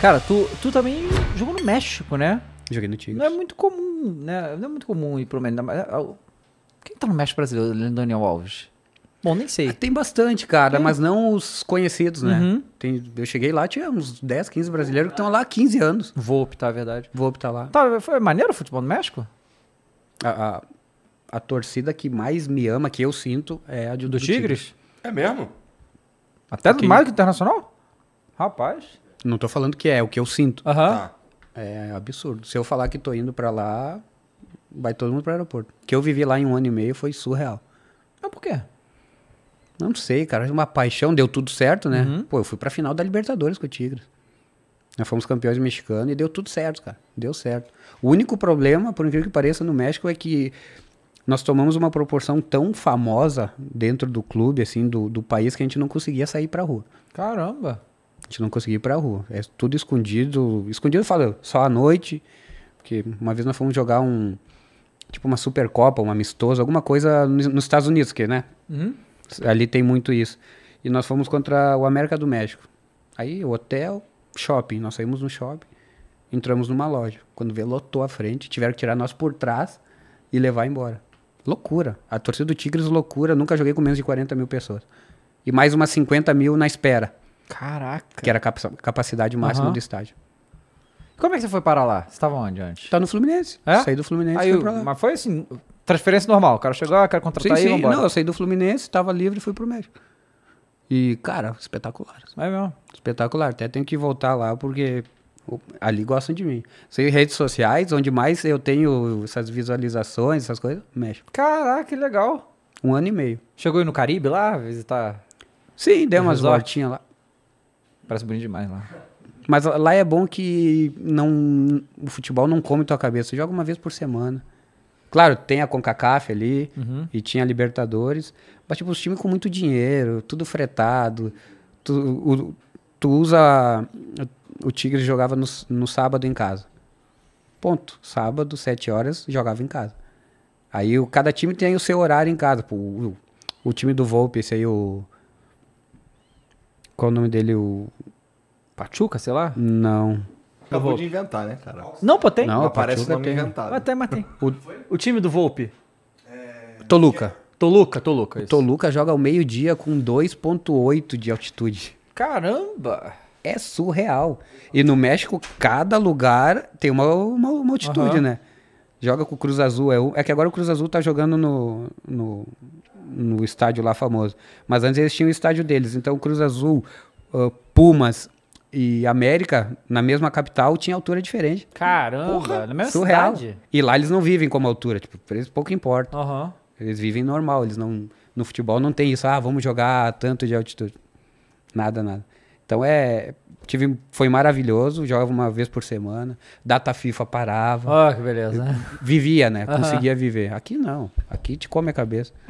Cara, tu, tu também jogou no México, né? Joguei no Tigres. Não é muito comum, né? Não é muito comum ir pro México. Ah, quem tá no México brasileiro, né, Daniel Alves? Bom, nem sei. Ah, tem bastante, cara, tem. mas não os conhecidos, né? Uhum. Tem, eu cheguei lá, tinha uns 10, 15 brasileiros que estão lá há 15 anos. Vou optar, tá, é verdade. Vou optar tá lá. Tá, foi maneiro o futebol no México? A, a, a, torcida que mais me ama, que eu sinto, é a de, do, do Tigres. Tigres. É mesmo? Até do mais que internacional? Rapaz. Não tô falando que é, é o que eu sinto. Aham. Tá. É absurdo. Se eu falar que tô indo pra lá, vai todo mundo pro aeroporto. O que eu vivi lá em um ano e meio foi surreal. Mas ah, por quê? Não sei, cara. Uma paixão, deu tudo certo, né? Uhum. Pô, eu fui pra final da Libertadores com o Tigres. Nós fomos campeões mexicanos e deu tudo certo, cara. Deu certo. O único problema, por incrível que pareça, no México é que nós tomamos uma proporção tão famosa dentro do clube, assim, do, do país, que a gente não conseguia sair pra rua. Caramba! gente não conseguia ir pra rua. É tudo escondido. Escondido, eu falo, só à noite. Porque uma vez nós fomos jogar um. Tipo uma Supercopa, um amistoso, alguma coisa nos, Estados Unidos, que, né? Uhum. Ali tem muito isso. E nós fomos contra o América do México. Aí, o hotel, shopping. Nós saímos no shopping, entramos numa loja. Quando vê, lotou a frente. Tiveram que tirar nós por trás e levar embora. Loucura. A torcida do Tigres, loucura. Nunca joguei com menos de 40 mil pessoas. E mais umas 50 mil na espera. Caraca. Que era a capacidade máxima uhum. do estádio. Como é que você foi parar lá? Você estava onde antes? Estava tá no Fluminense. É? Saí do Fluminense aí, fui pra lá. Mas foi assim, transferência normal. O cara chegou, ah, quero contratar sim, aí, sim. Não, eu saí do Fluminense, estava livre e fui pro México. E, cara, espetacular. É mesmo? Espetacular. Até tenho que voltar lá porque ali gostam de mim. Sei redes sociais, onde mais eu tenho essas visualizações, essas coisas, México. Caraca, que legal. Um ano e meio. Chegou aí no Caribe lá visitar? Sim, dei umas voltinhas lá. Parece bonito demais lá. Mas lá é bom que não, o futebol não come tua cabeça. Você joga uma vez por semana. Claro, tem a CONCACAF ali uhum. e tinha a Libertadores. Mas, tipo, os times com muito dinheiro, tudo fretado. Tu, o, tu usa... O Tigre jogava no, no sábado em casa. Ponto. Sábado, sete horas, jogava em casa. Aí o, cada time tem o seu horário em casa. o, o time do Volpe, esse aí, o qual o nome dele? O. Pachuca, sei lá? Não. Acabou de inventar, né, cara? Não, pô, tem. Não, aparece Pachuca nome tem. inventado. Até matei. O, o time do Volpe. É... Toluca. Toluca, Toluca. Isso. Toluca joga ao meio-dia com 2,8 de altitude. Caramba! É surreal. E no México, cada lugar tem uma, uma, uma altitude, uhum. né? Joga com o Cruz Azul. É, é que agora o Cruz Azul tá jogando no, no no estádio lá famoso. Mas antes eles tinham o estádio deles. Então Cruz Azul, uh, Pumas e América, na mesma capital, tinha altura diferente. Caramba, Porra, na mesma surreal. cidade. E lá eles não vivem como altura, tipo, eles pouco importa. Uhum. Eles vivem normal, eles não. No futebol não tem isso, ah, vamos jogar tanto de altitude. Nada, nada. Então é. Tive, foi maravilhoso, jogava uma vez por semana. Data FIFA parava. Ah, oh, que beleza. Vivia, né? Uhum. Conseguia viver. Aqui não. Aqui te come a cabeça.